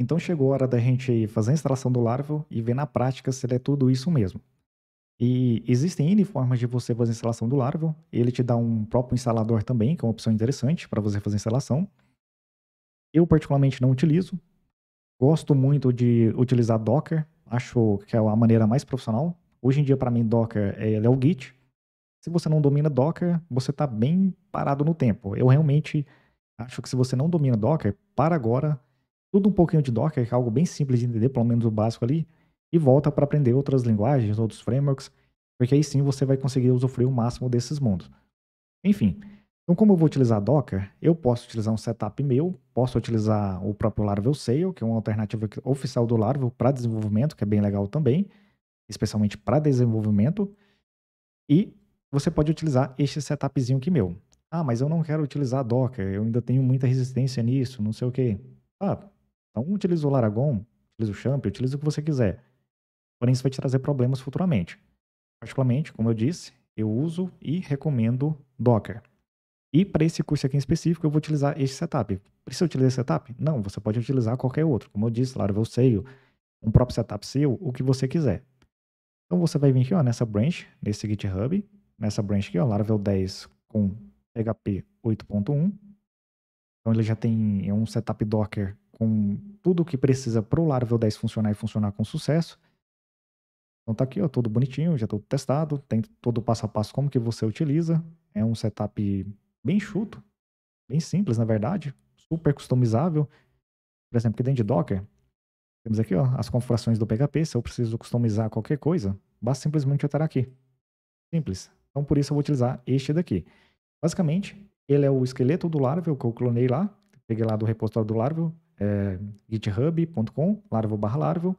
Então chegou a hora da gente fazer a instalação do Laravel e ver na prática se ele é tudo isso mesmo. E existem N formas de você fazer a instalação do Laravel. Ele te dá um próprio instalador também, que é uma opção interessante para você fazer a instalação. Eu particularmente não utilizo. Gosto muito de utilizar Docker. Acho que é a maneira mais profissional. Hoje em dia, para mim, Docker é, é o Git. Se você não domina Docker, você está bem parado no tempo. Eu realmente acho que se você não domina Docker, para agora tudo um pouquinho de Docker, que é algo bem simples de entender, pelo menos o básico ali, e volta para aprender outras linguagens, outros frameworks, porque aí sim você vai conseguir usufruir o máximo desses mundos. Enfim, então como eu vou utilizar Docker, eu posso utilizar um setup meu, posso utilizar o próprio Laravel Sail, que é uma alternativa oficial do Laravel para desenvolvimento, que é bem legal também, especialmente para desenvolvimento, e você pode utilizar este setupzinho aqui meu. Ah, mas eu não quero utilizar Docker, eu ainda tenho muita resistência nisso, não sei o quê. Ah, então, utiliza o Laragon, utiliza o Champ, utiliza o que você quiser. Porém, isso vai te trazer problemas futuramente. Particularmente, como eu disse, eu uso e recomendo Docker. E para esse curso aqui em específico, eu vou utilizar este setup. Precisa utilizar esse setup? Não, você pode utilizar qualquer outro. Como eu disse, Laravel Sale, um próprio setup seu, o que você quiser. Então você vai vir aqui ó, nessa branch, nesse GitHub, nessa branch aqui, ó, Laravel 10 com PHP 8.1. Então ele já tem é um setup Docker com tudo o que precisa para o Laravel 10 funcionar e funcionar com sucesso. Então tá aqui, ó, tudo bonitinho, já tudo testado, tem todo o passo a passo como que você utiliza. É um setup bem chuto, bem simples na verdade, super customizável. Por exemplo, aqui dentro de Docker, temos aqui ó, as configurações do PHP, se eu preciso customizar qualquer coisa, basta simplesmente estar aqui. Simples. Então por isso eu vou utilizar este daqui. Basicamente, ele é o esqueleto do Laravel que eu clonei lá, peguei lá do repositório do Laravel, é, github.com, larval barra larval,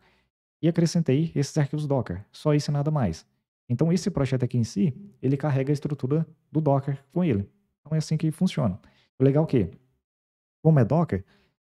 e acrescentei esses arquivos Docker. Só isso e nada mais. Então, esse projeto aqui em si, ele carrega a estrutura do Docker com ele. Então, é assim que funciona. O legal é que, como é Docker,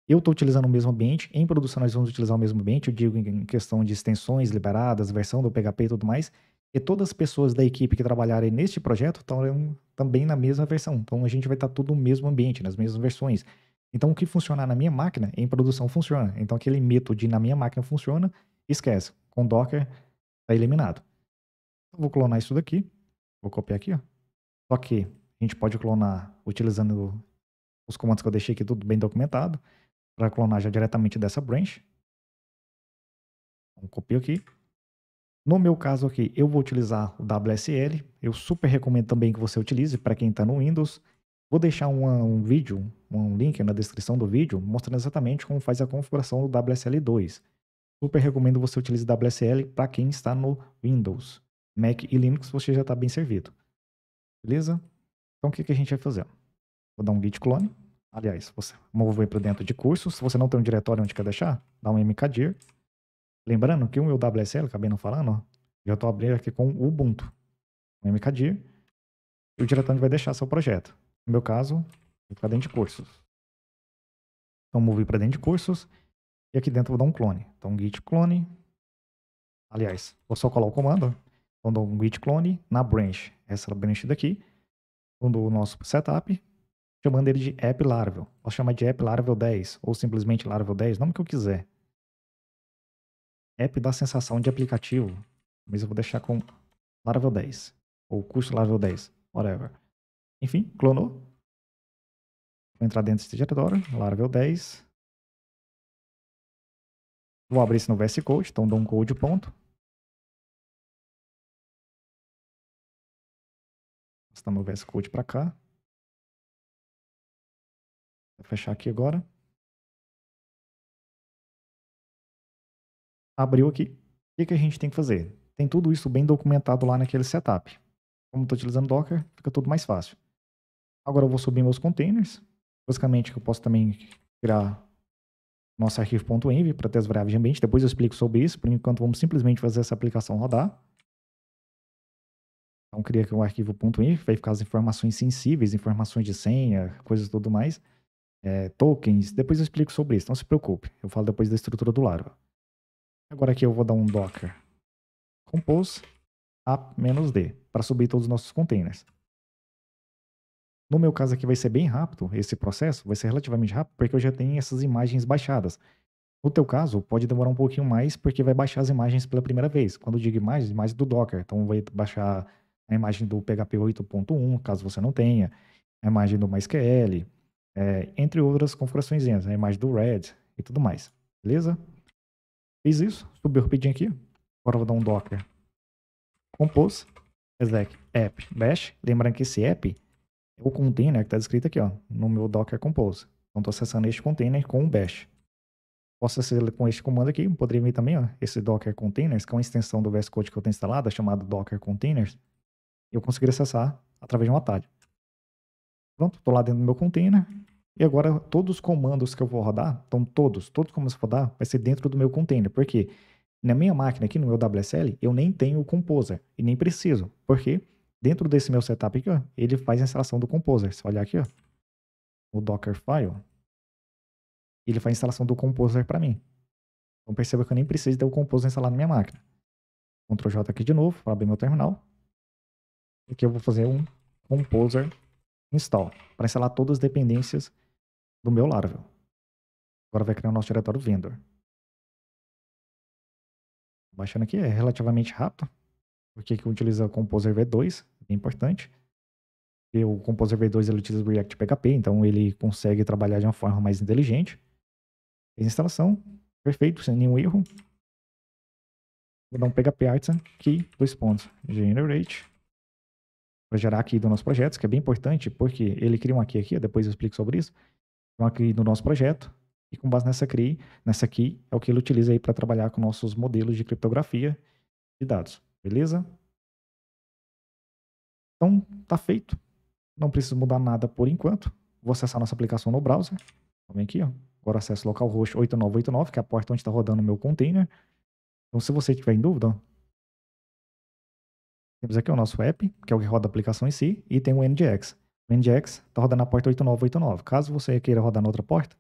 eu estou utilizando o mesmo ambiente, em produção nós vamos utilizar o mesmo ambiente, eu digo em questão de extensões liberadas, versão do PHP e tudo mais, e todas as pessoas da equipe que trabalharem neste projeto estão também na mesma versão. Então, a gente vai estar tá tudo no mesmo ambiente, nas mesmas versões. Então, o que funcionar na minha máquina, em produção funciona. Então, aquele mito de na minha máquina funciona, esquece. Com Docker, está eliminado. Então, vou clonar isso daqui. Vou copiar aqui. Ó. Só que a gente pode clonar utilizando os comandos que eu deixei aqui, tudo bem documentado, para clonar já diretamente dessa branch. Então, copio aqui. No meu caso aqui, eu vou utilizar o WSL. Eu super recomendo também que você utilize para quem está no Windows. Vou deixar um vídeo, um link na descrição do vídeo, mostrando exatamente como faz a configuração do WSL2. Super recomendo você utilizar WSL para quem está no Windows. Mac e Linux você já está bem servido. Beleza? Então o que, que a gente vai fazer? Vou dar um git clone. Aliás, você mover para dentro de cursos. Se você não tem um diretório onde quer deixar, dá um mkdir. Lembrando que o meu WSL, acabei não falando, ó, já estou abrindo aqui com o Ubuntu. Um mkdir. E o diretório vai deixar seu projeto. No meu caso, vou para dentro de cursos. Então, move para dentro de cursos. E aqui dentro vou dar um clone. Então, git clone. Aliás, vou só colar o comando. Então, dou um git clone na branch. Essa branch daqui. do nosso setup. Chamando ele de app Laravel. Posso chamar de app Laravel 10 ou simplesmente Laravel 10, nome que eu quiser. App dá a sensação de aplicativo, mas eu vou deixar com Laravel 10 ou curso Laravel 10, whatever. Enfim, clonou. Vou entrar dentro desse diretório, Laravel 10. Vou abrir isso no VS Code, então dou um code ponto. Estamos no VS Code para cá. Vou fechar aqui agora. Abriu aqui. O que, que a gente tem que fazer? Tem tudo isso bem documentado lá naquele setup. Como estou utilizando Docker, fica tudo mais fácil. Agora eu vou subir meus containers. Basicamente, eu posso também criar nosso arquivo.env para ter as variáveis de ambiente. Depois eu explico sobre isso. Por enquanto, vamos simplesmente fazer essa aplicação rodar. Então, cria aqui um arquivo.env, vai ficar as informações sensíveis, informações de senha, coisas tudo mais. É, tokens, depois eu explico sobre isso, não se preocupe. Eu falo depois da estrutura do Laravel. Agora aqui eu vou dar um docker compose a d para subir todos os nossos containers. No meu caso aqui vai ser bem rápido esse processo, vai ser relativamente rápido porque eu já tenho essas imagens baixadas. No teu caso, pode demorar um pouquinho mais porque vai baixar as imagens pela primeira vez. Quando eu digo imagens, imagens do Docker, então vai baixar a imagem do PHP 8.1, caso você não tenha, a imagem do MySQL, é, entre outras configurações, né? a imagem do Red e tudo mais. Beleza? Fiz isso, subiu rapidinho aqui. Agora eu vou dar um Docker compose exec app bash. Lembrando que esse app o container que está escrito aqui, ó, no meu Docker Compose. Então, estou acessando este container com o bash. Posso acessar com este comando aqui, poderia vir também, ó, esse Docker Containers, que é uma extensão do VS Code que eu tenho instalada, é chamada Docker Containers. Eu conseguiria acessar através de um atalho. Pronto, estou lá dentro do meu container. E agora, todos os comandos que eu vou rodar, então todos, todos os comandos que eu vou rodar, vai ser dentro do meu container. Por quê? Na minha máquina aqui, no meu WSL, eu nem tenho o Composer e nem preciso. Por quê? Porque Dentro desse meu setup aqui, ó, ele faz a instalação do Composer. Se olhar aqui, ó, Dockerfile, ele faz a instalação do Composer para mim. Então perceba que eu nem preciso ter o Composer instalado na minha máquina. Ctrl J aqui de novo para abrir meu terminal. Aqui eu vou fazer um Composer install para instalar todas as dependências do meu Laravel. Agora vai criar o nosso diretório vendor. Baixando aqui é relativamente rápido, porque que utiliza o Composer V2, é importante. E o Composer V2 ele utiliza o React PHP, então ele consegue trabalhar de uma forma mais inteligente. Fez a instalação, perfeito, sem nenhum erro. Vou dar um PHP artisan key, dois pontos, generate, para gerar aqui do nosso projeto, que é bem importante, porque ele cria uma aqui aqui, depois eu explico sobre isso. Então aqui do nosso projeto, e com base nessa CRI, nessa key, é o que ele utiliza aí para trabalhar com nossos modelos de criptografia de dados, beleza? Então, tá feito. Não preciso mudar nada por enquanto. Vou acessar nossa aplicação no browser. Então, vem aqui, ó. Agora acesso localhost 8989, que é a porta onde está rodando o meu container. Então, se você tiver em dúvida, temos aqui o nosso app, que é o que roda a aplicação em si, e tem o NGX. O NGX está rodando na porta 8989. Caso você queira rodar na outra porta,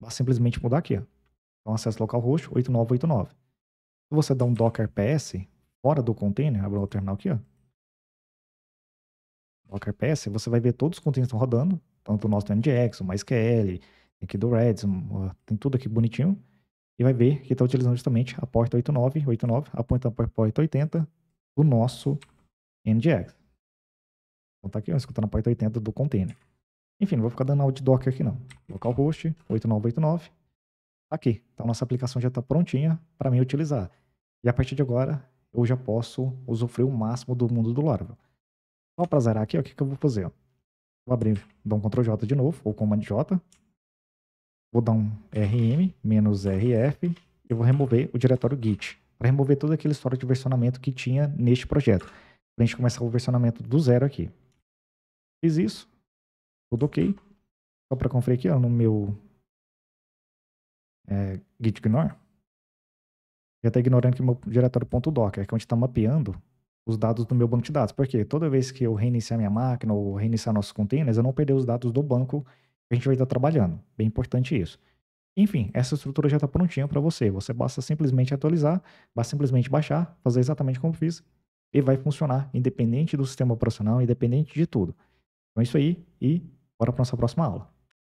basta simplesmente mudar aqui. Ó. Então, acesso localhost 8989. Se você dá um docker ps fora do container, abre o terminal aqui, ó. Docker PS, você vai ver todos os containers que estão rodando, tanto o nosso do MDX, o MySQL, aqui do Reds, tem tudo aqui bonitinho, e vai ver que está utilizando justamente a porta 8989, apontando para a porta 80 do nosso NGX. Então tá aqui, ó, escutando a porta 80 do container. Enfim, não vou ficar dando out docker aqui não. Localhost 8989. Tá aqui. Então nossa aplicação já está prontinha para mim utilizar. E a partir de agora, eu já posso usufruir o máximo do mundo do Laravel. Só para zerar aqui, ó, o que, que eu vou fazer? Vou abrir, dou um Ctrl J de novo, ou Command J. Vou dar um RM, RF, e vou remover o diretório Git, para remover todo aquele histórico de versionamento que tinha neste projeto. Para a gente começar o versionamento do zero aqui. Fiz isso, tudo ok. Só para conferir aqui ó, no meu é, gitignore, já está ignorando que meu diretório.docker, é que é onde está mapeando os dados do meu banco de dados. Porque toda vez que eu reiniciar minha máquina ou reiniciar nossos containers, eu não perder os dados do banco que a gente vai estar trabalhando. Bem importante isso. Enfim, essa estrutura já está prontinha para você. Você basta simplesmente atualizar, basta simplesmente baixar, fazer exatamente como fiz e vai funcionar, independente do sistema operacional, independente de tudo. Então é isso aí e bora para nossa próxima aula.